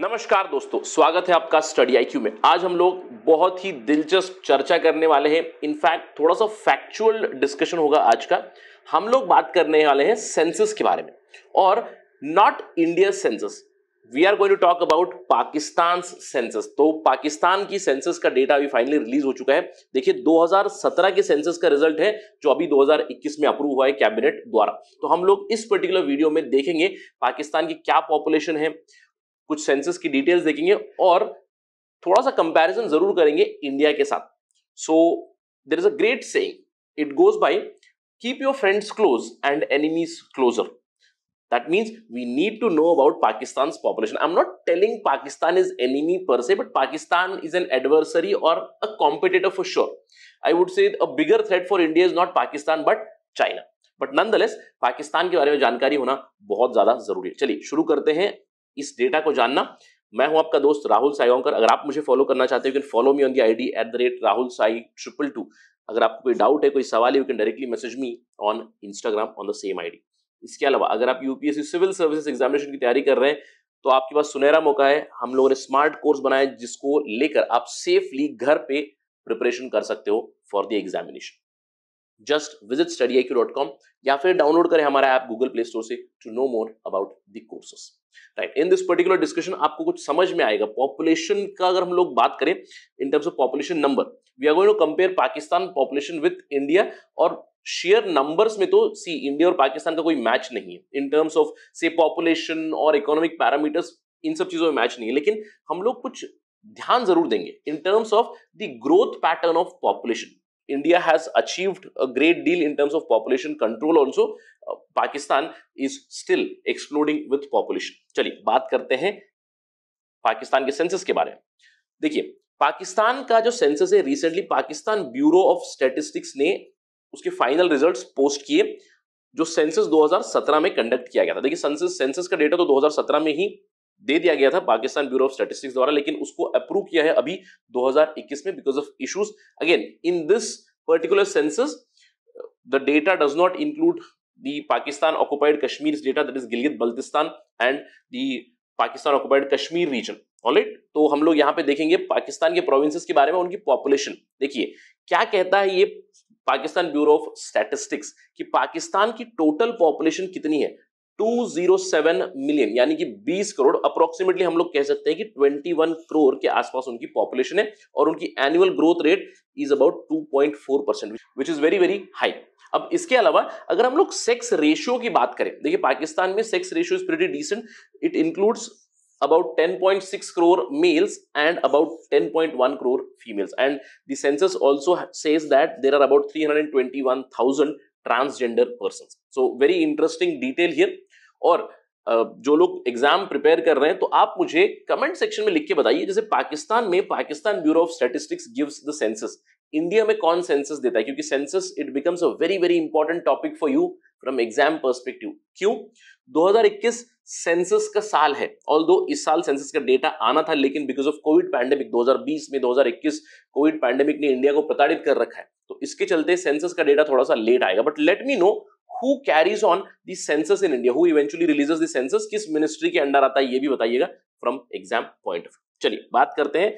नमस्कार दोस्तों स्वागत है आपका स्टडी आईक्यू में आज हम लोग बहुत ही दिलचस्प चर्चा करने वाले हैं इनफैक्ट थोड़ा सा फैक्चुअल डिस्कशन होगा आज का हम लोग बात करने वाले हैं सेंसस के बारे में और not India census we are going to talk about Pakistan census तो पाकिस्तान की सेंसस का डेटा अभी फाइनली रिलीज हो चुका है देखिए 2017 के सेंसस का रिजल्ट है जो अभी 2021 में अप्रूव हुआ है कैबिनेट द्वारा तो हम लोग इस पर्टिकुलर वीडियो में देखेंगे पाकिस्तान की क्या पॉपुलेशन है कुछ सेंसस की डिटेल्स देखेंगे और थोड़ा सा कंपैरिजन जरूर करेंगे इंडिया के साथ so there is a great saying it goes by keep your friends close and enemies closer That means we need to know about Pakistan's population. I'm not telling Pakistan is enemy per se, but Pakistan is an adversary or a competitor for sure. I would say a bigger threat for India is not Pakistan but China. But nonetheless Pakistan के बारे में जानकारी होना बहुत ज्यादा जरूरी है चलिए शुरू करते हैं इस डेटा को जानना मैं हूं आपका दोस्त राहुल साईकर अगर आप मुझे फॉलो करना चाहते हो can follow me on the I D at the rate Rahul Sai triple two अगर आपको कोई डाउट है कोई सवाल है you can directly message me on Instagram on the same ID इसके अलावा अगर आप यूपीएससी सिविल सर्विसेज एग्जामिनेशन की तैयारी कर रहे हैं तो आपके पास सुनहरा मौका है हम लोगों ने स्मार्ट कोर्स बनाया जिसको लेकर आप सेफली घर पे प्रिपरेशन कर सकते हो for the examination just visit study या फिर डाउनलोड करें हमारा ऐप गूगल प्ले स्टोर से to know more about the courses right in this particular discussion आपको कुछ समझ में आएगा पॉपुलेशन का अगर हम लोग बात करें in terms of population number we are going to compare Pakistan population with India और शेयर नंबर्स में तो सी इंडिया और पाकिस्तान का कोई मैच नहीं है इन टर्म्स ऑफ से पॉपुलेशन और इकोनॉमिक पैरामीटर्स इन सब चीजों में मैच नहीं है लेकिन हम लोग कुछ ध्यान जरूर देंगे in terms of the growth pattern of population India has achieved a great deal in terms of population control also. Uh, Pakistan is still exploding with population. चलिए बात करते हैं पाकिस्तान के सेंसस के बारे में देखिए पाकिस्तान का जो सेंसस है recently Pakistan Bureau of Statistics ने उसके फाइनल रिजल्ट्स पोस्ट किए जो सेंसस 2017 में कंडक्ट किया गया था देखिए सेंसस सेंसस का डेटा तो 2017 में ही दे दिया गया था पाकिस्तान ब्यूरो ऑफ स्टैटिस्टिक्स द्वारा लेकिन उसको अप्रूव किया है अभी 2021 में because of issues again in this particular census the data does not include the Pakistan occupied Kashmir data that is Gilgit Baltistan and the Pakistan occupied Kashmir region alright तो हम लोग यहाँ पे देखेंगे पाकिस्तान के प्रोविंसेस के बारे में उनकी पॉपुलेशन देखिए क्या कहता है ये पाकिस्तान ब्यूरो ऑफ स्टैटिस्टिक्स कि पाकिस्तान की टोटल पॉपुलेशन कितनी है 207 मिलियन यानी कि 20 करोड़ अप्रोक्सीमेटली हम लोग कह सकते हैं कि 21 करोड़ के आसपास उनकी पॉपुलेशन है और उनकी annual growth rate is about 2.4 percent which is very very high अब इसके अलावा अगर हम लोग सेक्स रेशियो की बात करें देखिए पाकिस्तान में sex ratio is pretty decent it includes about 10.6 crore males and about 10.1 crore females and the census also says that there are about 321,000 transgender persons so very interesting detail here और जो लोग exam prepare कर रहे हैं तो आप मुझे comment section में लिख के बताइए जैसे पाकिस्तान में Pakistan Bureau of Statistics gives the census India में कौन सेंसस देता है क्योंकि census it becomes a very very important topic for you from exam perspective क्यों 2021 सेंसस का साल है ऑल इस साल सेंसस का डेटा आना था लेकिन बिकॉज ऑफ कोविड पैंडेमिक 2020 में 2021 कोविड पैंडेमिक ने इंडिया को प्रताड़ित कर रखा है तो इसके चलते सेंसस का डेटा थोड़ा सा लेट आएगा but let me know who carries on the census in India who eventually releases the census किस मिनिस्ट्री के अंडर आता है ये भी बताइएगा from exam point of view चलिए बात करते हैं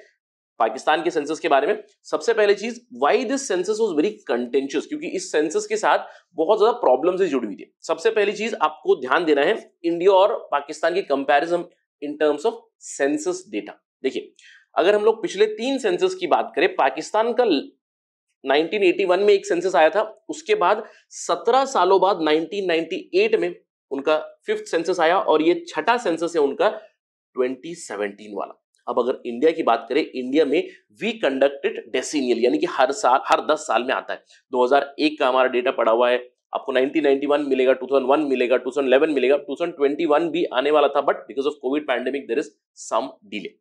पाकिस्तान के सेंसस के बारे में सबसे पहले चीज why this census was very contentious क्योंकि इस सेंसस के साथ बहुत ज्यादा प्रॉब्लम से जुड़ी हुई थी सबसे पहली चीज आपको ध्यान देना है इंडिया और पाकिस्तान की comparison in terms of census data देखिए अगर हम लोग पिछले तीन सेंसस की बात करें पाकिस्तान का 1981 में एक सेंसस आया था उसके बाद 17 सालों बाद 1998 में उनका फिफ्थ सेंसस आया और ये छठा सेंसस है उनका 2017 वाला अब अगर इंडिया की बात करें इंडिया में वी कंडक्टेड डेसिनियल यानी कि हर साल हर 10 साल में आता है 2001 का हमारा डेटा पड़ा हुआ है आपको 1991 मिलेगा 2001 मिलेगा 2011 मिलेगा 2021 भी आने वाला था but because of covid pandemic there is some delay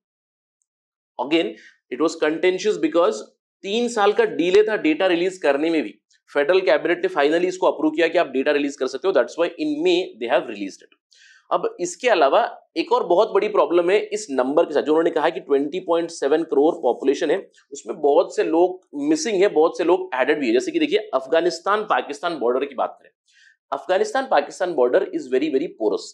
again it was contentious because तीन साल का डीले था डेटा रिलीज करने में भी फेडरल कैबिनेट ने फाइनली इसको अप्रूव किया कि आप डेटा रिलीज कर सकते हो that's why in May they have release it अब इसके अलावा एक और बहुत बड़ी प्रॉब्लम है इस नंबर के साथ जो उन्होंने कहा कि 20.7 करोड़ पॉपुलेशन है उसमें बहुत से लोग मिसिंग है बहुत से लोग एडेड भी है जैसे कि देखिए अफगानिस्तान पाकिस्तान बॉर्डर की बात करें Afghanistan Pakistan border is very very porous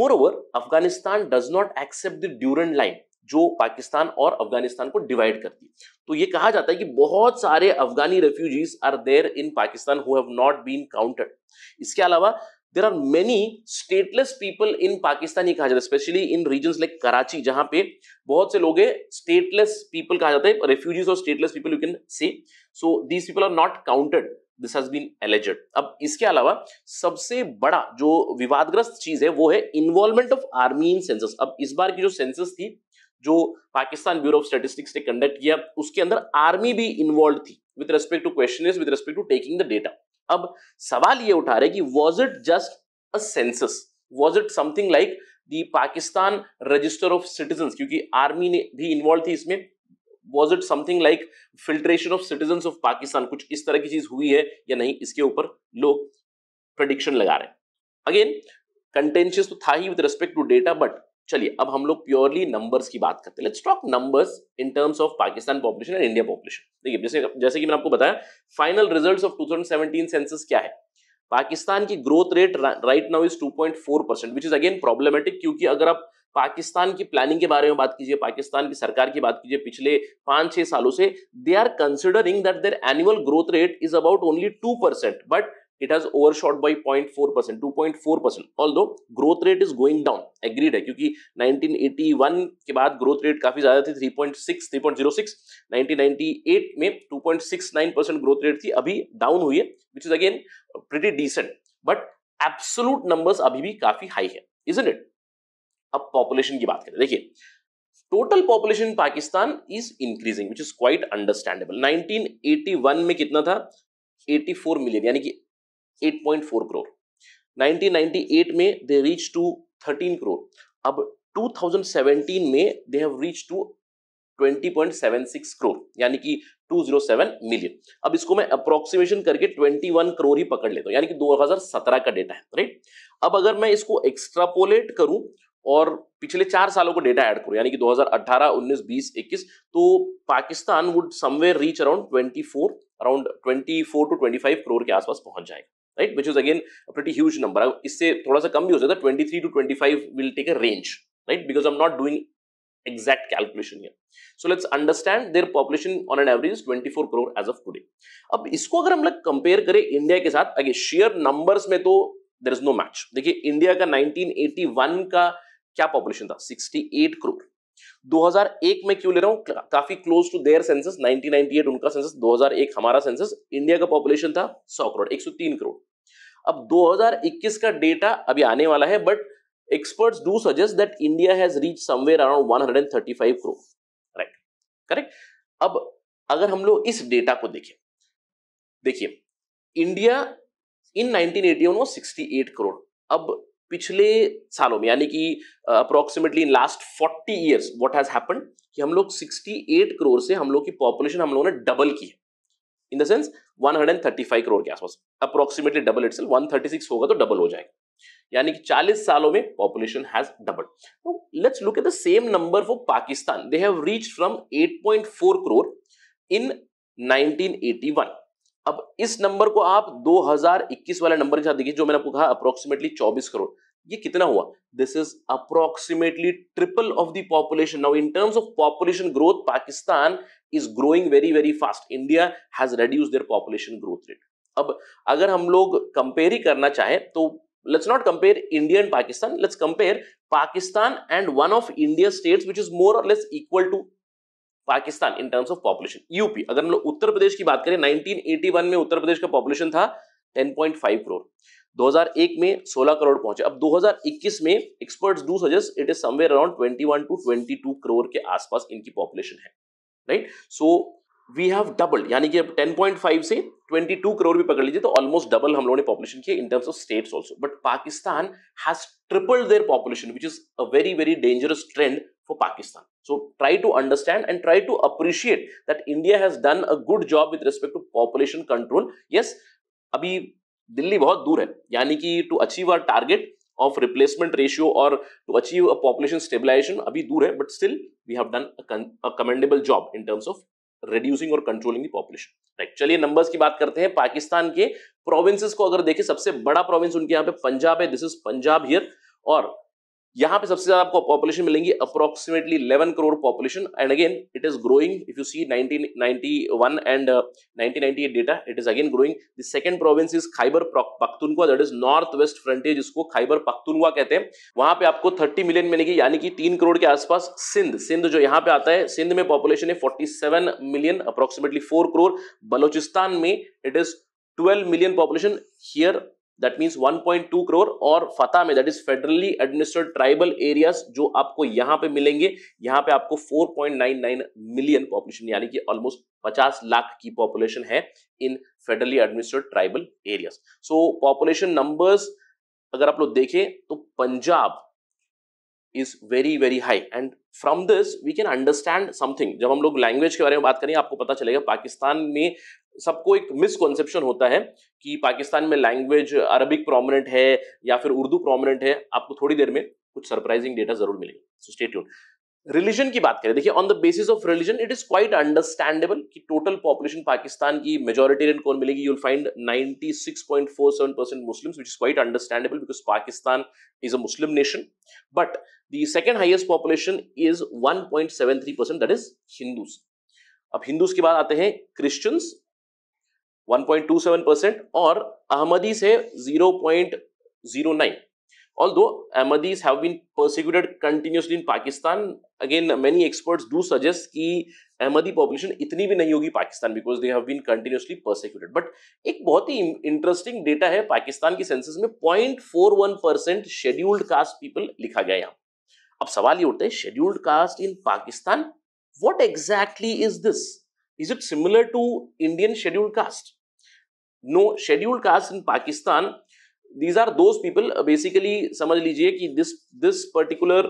moreover Afghanistan does not accept the Durand line जो पाकिस्तान और अफगानिस्तान को डिवाइड करती है तो ये कहा जाता है कि बहुत सारे Afghani refugees are there in Pakistan who have not been counted इसके अलावा there are many stateless people in Pakistan ये कहा जाता है specially in region like Karachi जहां पे बहुत से लोग स्टेटलेस पीपल कहा जाता है रेफ्यूजीज और stateless people you can say so these people are not counted this has been alleged अब इसके अलावा सबसे बड़ा जो विवादग्रस्त चीज है वो है involvement of army in census अब इस बार की जो सेंसस थी जो पाकिस्तान ब्यूरो ऑफ स्टेटिस्टिक्स ने कंडक्ट किया उसके अंदर आर्मी भी इन्वॉल्व थी with respect to question with respect to taking the data अब सवाल ये उठा रहे कि was it just a census was it something like the Pakistan register of citizen क्योंकि आर्मी ने भी इन्वॉल्व थी इसमें was it something like filtration of citizen of Pakistan कुछ इस तरह की चीज हुई है या नहीं इसके ऊपर लोग प्रडिक्शन लगा रहे हैं अगेन कंटेंशियस तो था ही with respect to data but चलिए अब हम लोग प्योरली नंबर्स की बात करते हैं let's in terms of Pakistan population and India population देखिए जैसे जैसे कि मैंने आपको बताया फाइनल रिजल्ट्स ऑफ 2017 सेंसस क्या है पाकिस्तान की growth rate right now is 2.4 percent which is again problematic क्योंकि अगर आप पाकिस्तान की प्लानिंग के बारे में बात कीजिए पाकिस्तान की सरकार की बात कीजिए पिछले पांच छह सालों से they are considering that their annual growth rate is about only two percent but it has overshot by 0.4 percent 2.4 percent although growth rate is going down agreed है क्योंकि 1981 के बाद ग्रोथ रेट काफी ज्यादा थी 3.6 3.06 1998 में 2.69 परसेंट ग्रोथ रेट थी अभी डाउन हुई है which is again pretty decent but absolute numbers अभी भी काफी हाई है इजन इट अब पॉपुलेशन की बात करें देखिए total population Pakistan is increasing which is quite understandable 1981 में कितना था 84 मिलियन यानी कि 8.4 करोड़ 1998 में दे रीच टू 13 करोड़ अब 2017 में they have reach to 20.76 crore यानी कि 207 मिलियन अब इसको मैं अप्रोक्सीमेशन करके 21 करोड़ ही पकड़ लेता हूं यानी कि 2017 का डेटा है राइट अब अगर मैं इसको एक्स्ट्रापोलेट करूं और पिछले चार सालों को डेटा ऐड करो यानी कि 2018, 19, 20, 21 तो Pakistan would somewhere reach around 24 around 24 to 25 crore के आसपास पहुंच जाएगा right which is again pretty huge number इससे थोड़ा सा कम भी हो सकता है twenty three to twenty five will take a range because I am not doing exact calculation here so let's understand their population on an average is 24 crore as of today अब इसको अगर हम लोग कंपेयर करें India के साथ अगे share numbers में तो देर इज नो मैच देखिए इंडिया का 1981 का क्या पॉपुलेशन था 68 करोड़ 2001 में क्यों ले रहा हूं काफी क्लोज टू देयर सेंसस 1998 उनका सेंसस 2001 हमारा सेंसस इंडिया का पॉपुलेशन था 100 करोड़ 103 करोड़ अब 2021 का डेटा अभी आने वाला है but experts do suggest that India has reach somewhere around 135 crore right correct अब अगर हम लोग इस डेटा को देखें देखिए इंडिया इन 1981 वाज 68 करोड़ अब पिछले सालों में यानी कि approximately in last forty years what has happen कि हम लोग सिक्सटी एट करोड़ से हम लोग की पॉपुलेशन हम लोगों ने डबल की है in the sense one hundred thirty five crore के आसपास approximately double it's one thirty six होगा तो डबल हो जाएगा यानी कि चालीस सालों में population has double let's look at the same number for Pakistan they have reach from eight point four crore in nineteen eighty one अब इस नंबर को आप 2021 वाले नंबर के साथ देखिए जो मैंने आपको कहा अप्रोक्सीमेटली 24 करोड़ ये कितना हुआ this is approximately triple of the population now in terms of population growth Pakistan is growing very very fast India has reduce their population growth rate अब अगर हम लोग कंपेयर ही करना चाहें तो let's not compare India and Pakistan let's compare Pakistan and one of India states which is more और less equal to Pakistan in terms of population UP अगर हम लोग उत्तर प्रदेश की बात करें 1981 में उत्तर प्रदेश का पॉपुलेशन था 10.5 करोड़ 2001 में 16 करोड़ पहुंचे अब 2021 में experts do suggest it is somewhere around 21 to 22 crore के आसपास इनकी पॉपुलेशन है right so we have doubled यानी कि अब 10.5 से ट्वेंटी टू करोड़ भी पकड़ लीजिए तो ऑलमोस्ट डबल हम लोगों ने पॉपुलेशन किया in terms of states also but Pakistan has triple their population which is a very very dangerous trend for Pakistan so try to understand and try to appreciate that India has done a good job with respect to population control yes अभी दिल्ली बहुत दूर है यानी कि to achieve our target of replacement ratio और to achieve a population stabilization अभी दूर है but still we have done a commendable job in terms of reducing और कंट्रोलिंग the population. चलिए नंबर्स की बात करते हैं पाकिस्तान के प्रोविंसेस को अगर देखें सबसे बड़ा प्रोविंस उनके यहाँ पे पंजाब है दिस इज पंजाब हियर और यहां पे सबसे ज्यादा आपको पॉपुलेशन मिलेंगी approximately 11 crore population and again it is growing if you see 1991 and 1998 data it is again growing the second province is Khyber Pakhtunkhwa that is north west frontier जिसको खाइबर पख्तूनवा कहते हैं वहां पे आपको 30 मिलियन मिलेगी यानी कि तीन करोड़ के आसपास सिंध सिंध जो यहाँ पे आता है सिंध में पॉपुलेशन है 47 मिलियन अप्रोक्सीमेटली 4 करोड़ बलोचिस्तान में it is 12 million population here that means 1.2 crore और फता में that is federally administered tribal areas जो आपको यहाँ पे मिलेंगे यहाँ पे आपको 4.99 मिलियन पॉपुलेशन यानी कि ऑलमोस्ट 50 लाख की पॉपुलेशन है in federally administered tribal areas so population numbers अगर आप लोग देखें तो Punjab is very very high and from this we can understand something जब हम लोग लैंग्वेज के बारे में बात करें आपको पता चलेगा पाकिस्तान में सबको एक मिसकॉन्सेप्शन होता है कि पाकिस्तान में लैंग्वेज अरबिक प्रोमिनेंट है या फिर उर्दू प्रोमिनेंट है आपको थोड़ी देर में कुछ सरप्राइजिंग डेटा जरूर मिलेगा सो स्टेट ट्यून रिलीजन की बात करें देखिए on the basis of religion it is quite understandable कि टोटल पॉपुलेशन पाकिस्तान की मेजोरिटेरियन कौन मिलेगी you'll find 96.47 percent Muslims which is quite understandable because Pakistan is a Muslim nation but the second highest population is 1.73 percent that is Hindus अब हिंदूज के बाद आते हैं Christians 1.27 percent और अहमदी से 0.09 although Ahmadis have been persecuted continuously in Pakistan again many experts do suggest कि Ahmadi population इतनी भी नहीं होगी Pakistan because they have been continuously persecuted but एक बहुत ही इंटरेस्टिंग डेटा है पाकिस्तान की सेंसस में point four one percent scheduled caste people लिखा गया यहाँ अब सवाल ये उठता है scheduled caste in Pakistan what exactly is this is it similar to Indian scheduled caste no scheduled caste in Pakistan these are those people basically समझ लीजिए कि this this particular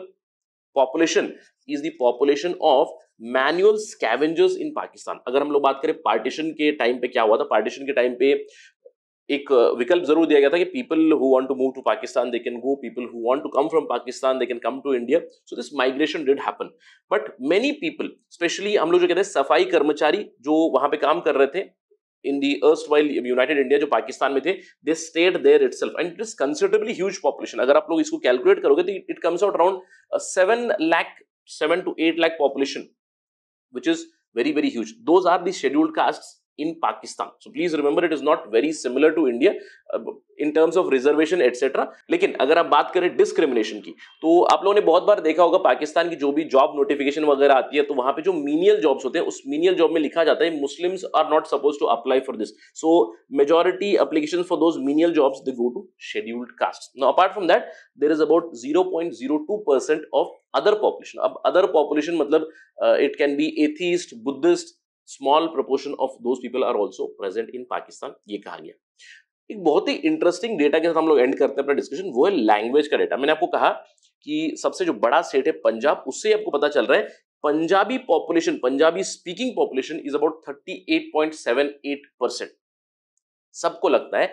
population is the population of manual scavengers in Pakistan अगर हम लोग बात करें partition के time पे क्या हुआ था पार्टीशन के टाइम पे एक uh, विकल्प जरूर दिया गया था कि people who want to move to Pakistan they can go people who want to come from Pakistan they can come to India so this migration did happen but many people specially हम लोग जो कहते हैं सफाई कर्मचारी जो वहां पे काम कर रहे थे in the erstwhile United India जो पाकिस्तान में थे they stayed there itself and it is considerably huge population अगर आप लोग इसको calculate करोगे तो it comes out around seven lakh seven to eight lakh population which is very very huge those are the scheduled castes in Pakistan. So please remember it is not very similar to India uh, in terms of reservation etc. लेकिन अगर आप बात करें discrimination की तो आप लोगों ने बहुत बार देखा होगा पाकिस्तान की जो भी job notification वगैरह आती है तो वहां पे जो menial jobs होते हैं उस menial job में लिखा जाता है Muslims are not supposed to apply for this. So majority applications for those menial jobs they go to scheduled castes. Now apart from that there is about 0.02% point zero two other अब other population मतलब it can be atheist, Buddhist small proportion of those people are also present in Pakistan ये कहा गया एक बहुत ही interesting data के साथ हम लोग एंड करते हैं अपना डिस्कशन वो है लैंग्वेज का डेटा मैंने आपको कहा कि सबसे जो बड़ा स्टेट है पंजाब उससे आपको पता चल रहा है Punjabi population Punjabi speaking population is about thirty eight point seven eight percent सबको लगता है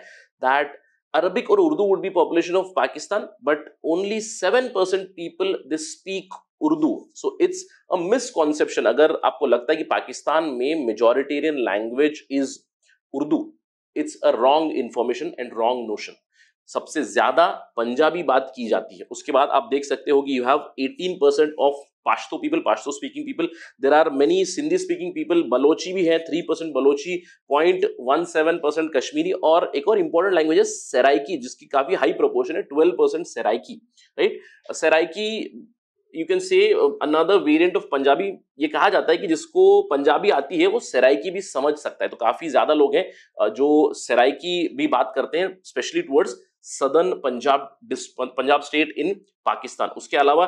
दैट अरबिक और Urdu would be population of Pakistan but only seven percent people they speak Urdu so it's a misconception अगर आपको लगता है कि पाकिस्तान में majoritarian language is Urdu it's a wrong information and wrong notion सबसे ज्यादा पंजाबी बात की जाती है उसके बाद आप देख सकते हो कि you have 18 percent of Pashto people Pashto speaking people there are many Sindhi speaking people Balochi भी है three percent Balochi point one seven percent Kashmiri और एक और इंपॉर्टेंट लैंग्वेज है सेराइकी जिसकी काफी हाई प्रोपोर्शन है twelve percent Seraiki right Seraiki you can say another variant of Punjabi ये कहा जाता है कि जिसको पंजाबी आती है वो सराइकी भी समझ सकता है तो काफी ज्यादा लोग हैं जो सराइकी भी बात करते हैं specially towards southern Punjab Punjab state in Pakistan उसके अलावा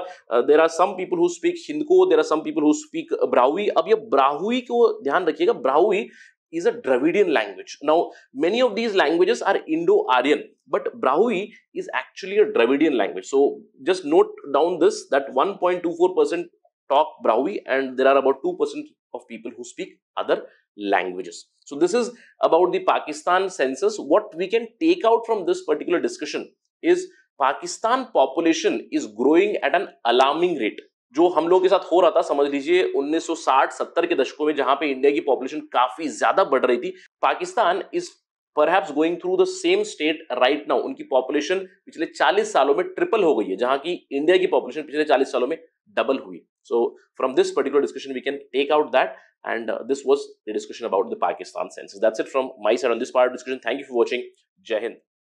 there are some people who speak Hindko there are some people who speak Brahui अब ये ब्राहुई को ध्यान रखिएगा Brahui is a Dravidian language. Now, many of these languages are Indo-Aryan, but Brahui is actually a Dravidian language. So, just note down this that 1.24% talk Brahui and there are about 2% of people who speak other languages. So, this is about the Pakistan census. What we can take out from this particular discussion is Pakistan population is growing at an alarming rate. जो हम लोग के साथ हो रहा था समझ लीजिए 1960-70 के दशकों में जहां पे इंडिया की पॉपुलेशन काफी ज्यादा बढ़ रही थी Pakistan is perhaps going through the same state right now उनकी पॉपुलेशन पिछले 40 सालों में ट्रिपल हो गई है जहां की इंडिया की पॉपुलेशन पिछले 40 सालों में डबल हुई so from this particular discussion we can take out that and this was the discussion about the Pakistan census that's it from my side on this part discussion thank you for watching Jai Hind